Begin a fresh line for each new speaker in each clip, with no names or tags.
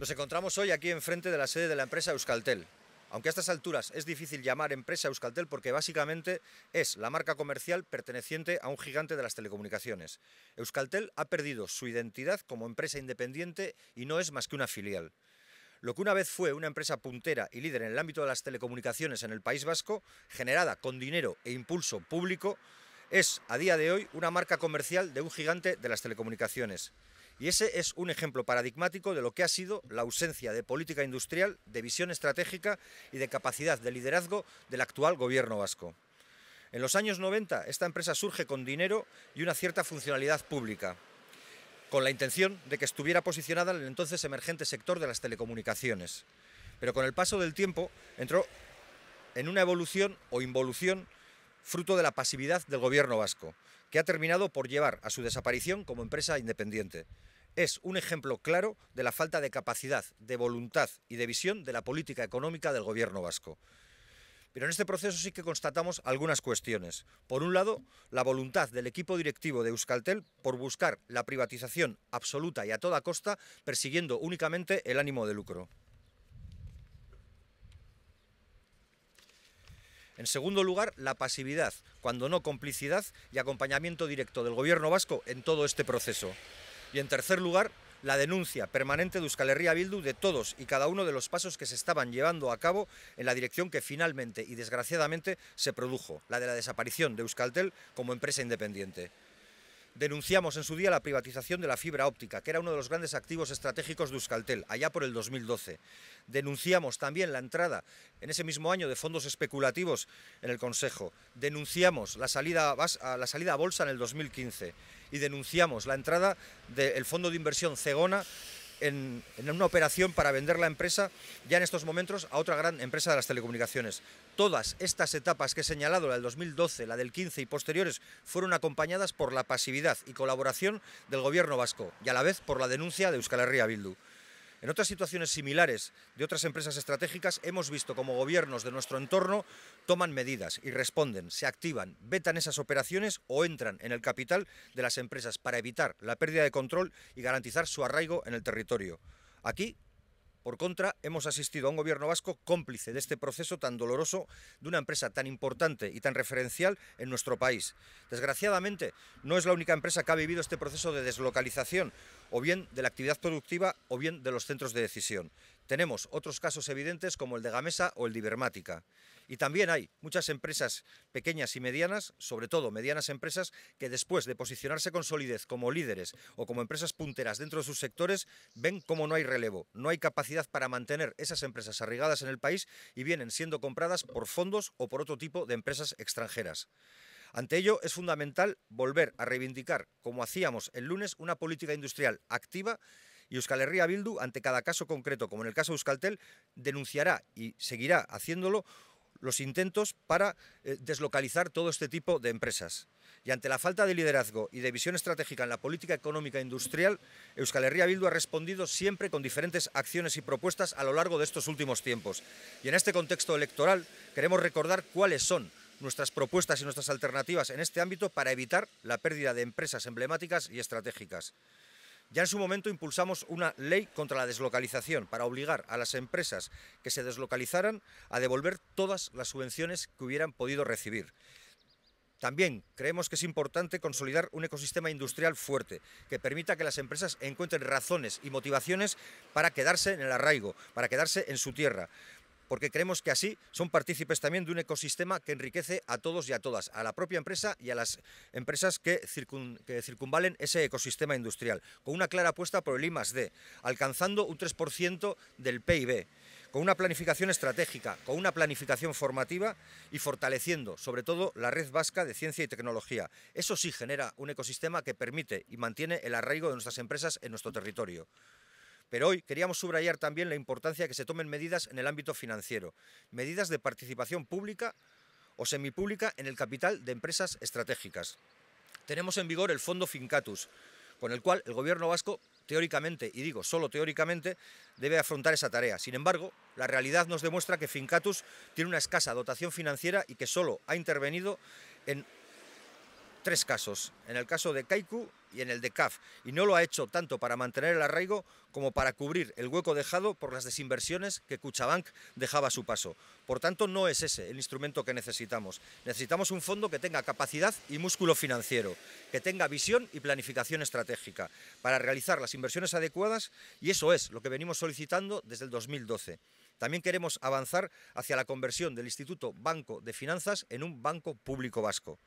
Nos encontramos hoy aquí enfrente de la sede de la empresa Euskaltel. Aunque a estas alturas es difícil llamar empresa Euskaltel porque básicamente es la marca comercial perteneciente a un gigante de las telecomunicaciones. Euskaltel ha perdido su identidad como empresa independiente y no es más que una filial. Lo que una vez fue una empresa puntera y líder en el ámbito de las telecomunicaciones en el País Vasco, generada con dinero e impulso público, es a día de hoy una marca comercial de un gigante de las telecomunicaciones. Y ese es un ejemplo paradigmático de lo que ha sido la ausencia de política industrial, de visión estratégica y de capacidad de liderazgo del actual gobierno vasco. En los años 90 esta empresa surge con dinero y una cierta funcionalidad pública, con la intención de que estuviera posicionada en el entonces emergente sector de las telecomunicaciones. Pero con el paso del tiempo entró en una evolución o involución fruto de la pasividad del gobierno vasco, que ha terminado por llevar a su desaparición como empresa independiente es un ejemplo claro de la falta de capacidad, de voluntad y de visión de la política económica del gobierno vasco. Pero en este proceso sí que constatamos algunas cuestiones. Por un lado, la voluntad del equipo directivo de Euskaltel por buscar la privatización absoluta y a toda costa, persiguiendo únicamente el ánimo de lucro. En segundo lugar, la pasividad, cuando no complicidad y acompañamiento directo del gobierno vasco en todo este proceso. Y en tercer lugar, la denuncia permanente de Euskal Herria Bildu de todos y cada uno de los pasos que se estaban llevando a cabo en la dirección que finalmente y desgraciadamente se produjo, la de la desaparición de Euskaltel como empresa independiente. Denunciamos en su día la privatización de la fibra óptica, que era uno de los grandes activos estratégicos de Euskaltel, allá por el 2012. Denunciamos también la entrada en ese mismo año de fondos especulativos en el Consejo. Denunciamos la salida a, la salida bolsa en el 2015 y denunciamos la entrada del fondo de inversión Cegona en, una operación para vender la empresa ya en estos momentos a otra gran empresa de las telecomunicaciones. Todas estas etapas que he señalado, la del 2012, la del 15 y posteriores, fueron acompañadas por la pasividad y colaboración del gobierno vasco y a la vez por la denuncia de Euskal Herria Bildu. En otras situaciones similares de otras empresas estratégicas hemos visto como gobiernos de nuestro entorno toman medidas y responden, se activan, vetan esas operaciones o entran en el capital de las empresas para evitar la pérdida de control y garantizar su arraigo en el territorio. Aquí por contra, hemos asistido a un gobierno vasco cómplice de este proceso tan doloroso de una empresa tan importante y tan referencial en nuestro país. Desgraciadamente, no es la única empresa que ha vivido este proceso de deslocalización, o bien de la actividad productiva o bien de los centros de decisión. Tenemos otros casos evidentes como el de Gamesa o el de Ibermática. Y también hay muchas empresas pequeñas y medianas, sobre todo medianas empresas, que después de posicionarse con solidez como líderes o como empresas punteras dentro de sus sectores, ven como no hay relevo, no hay capacidad para mantener esas empresas arraigadas en el país y vienen siendo compradas por fondos o por otro tipo de empresas extranjeras. Ante ello es fundamental volver a reivindicar, como hacíamos el lunes, una política industrial activa y Euskal Herria Bildu, ante cada caso concreto, como en el caso de Euskaltel, denunciará y seguirá haciéndolo los intentos para eh, deslocalizar todo este tipo de empresas. Y ante la falta de liderazgo y de visión estratégica en la política económica e industrial, Euskal Herria Bildu ha respondido siempre con diferentes acciones y propuestas a lo largo de estos últimos tiempos. Y en este contexto electoral queremos recordar cuáles son nuestras propuestas y nuestras alternativas en este ámbito para evitar la pérdida de empresas emblemáticas y estratégicas. Ya en su momento impulsamos una ley contra la deslocalización para obligar a las empresas que se deslocalizaran a devolver todas las subvenciones que hubieran podido recibir. También creemos que es importante consolidar un ecosistema industrial fuerte que permita que las empresas encuentren razones y motivaciones para quedarse en el arraigo, para quedarse en su tierra, porque creemos que así son partícipes también de un ecosistema que enriquece a todos y a todas, a la propia empresa y a las empresas que, circunvalen ese ecosistema industrial, con una clara apuesta por el I +D, alcanzando un 3% del PIB con una planificación estratégica, con una planificación formativa y fortaleciendo, sobre todo, la red vasca de ciencia y tecnología. Eso sí genera un ecosistema que permite y mantiene el arraigo de nuestras empresas en nuestro territorio. Pero hoy queríamos subrayar también la importancia de que se tomen medidas en el ámbito financiero, medidas de participación pública o semipública en el capital de empresas estratégicas. Tenemos en vigor el Fondo Fincatus, con el cual el Gobierno vasco teóricamente, y digo solo teóricamente, debe afrontar esa tarea. Sin embargo, la realidad nos demuestra que Fincatus tiene una escasa dotación financiera y que solo ha intervenido en tres casos, en el caso de Kaiku y en el de CAF, y no lo ha hecho tanto para mantener el arraigo como para cubrir el hueco dejado por las desinversiones que Cuchabank dejaba a su paso. Por tanto, no es ese el instrumento que necesitamos. Necesitamos un fondo que tenga capacidad y músculo financiero, que tenga visión y planificación estratégica para realizar las inversiones adecuadas y eso es lo que venimos solicitando desde el 2012. También queremos avanzar hacia la conversión del Instituto Banco de Finanzas en un banco público vasco,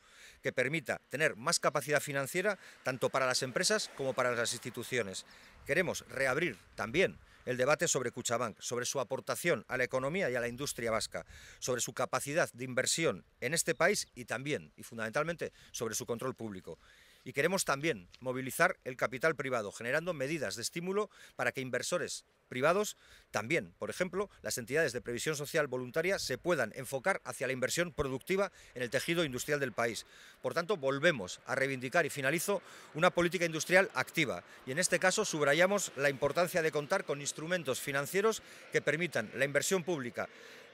que permita tener más capacidad financiera tanto para las empresas como para las instituciones. Queremos reabrir también el debate sobre Cuchabank, sobre su aportación a la economía y a la industria vasca, sobre su capacidad de inversión en este país y también, y fundamentalmente, sobre su control público. Y queremos también movilizar el capital privado, generando medidas de estímulo para que inversores privados también, por ejemplo, las entidades de previsión social voluntaria se puedan enfocar hacia la inversión productiva en el tejido industrial del país. Por tanto, volvemos a reivindicar y finalizo una política industrial activa y en este caso subrayamos la importancia de contar con instrumentos financieros que permitan la inversión pública,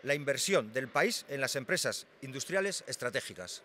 la inversión del país en las empresas industriales estratégicas.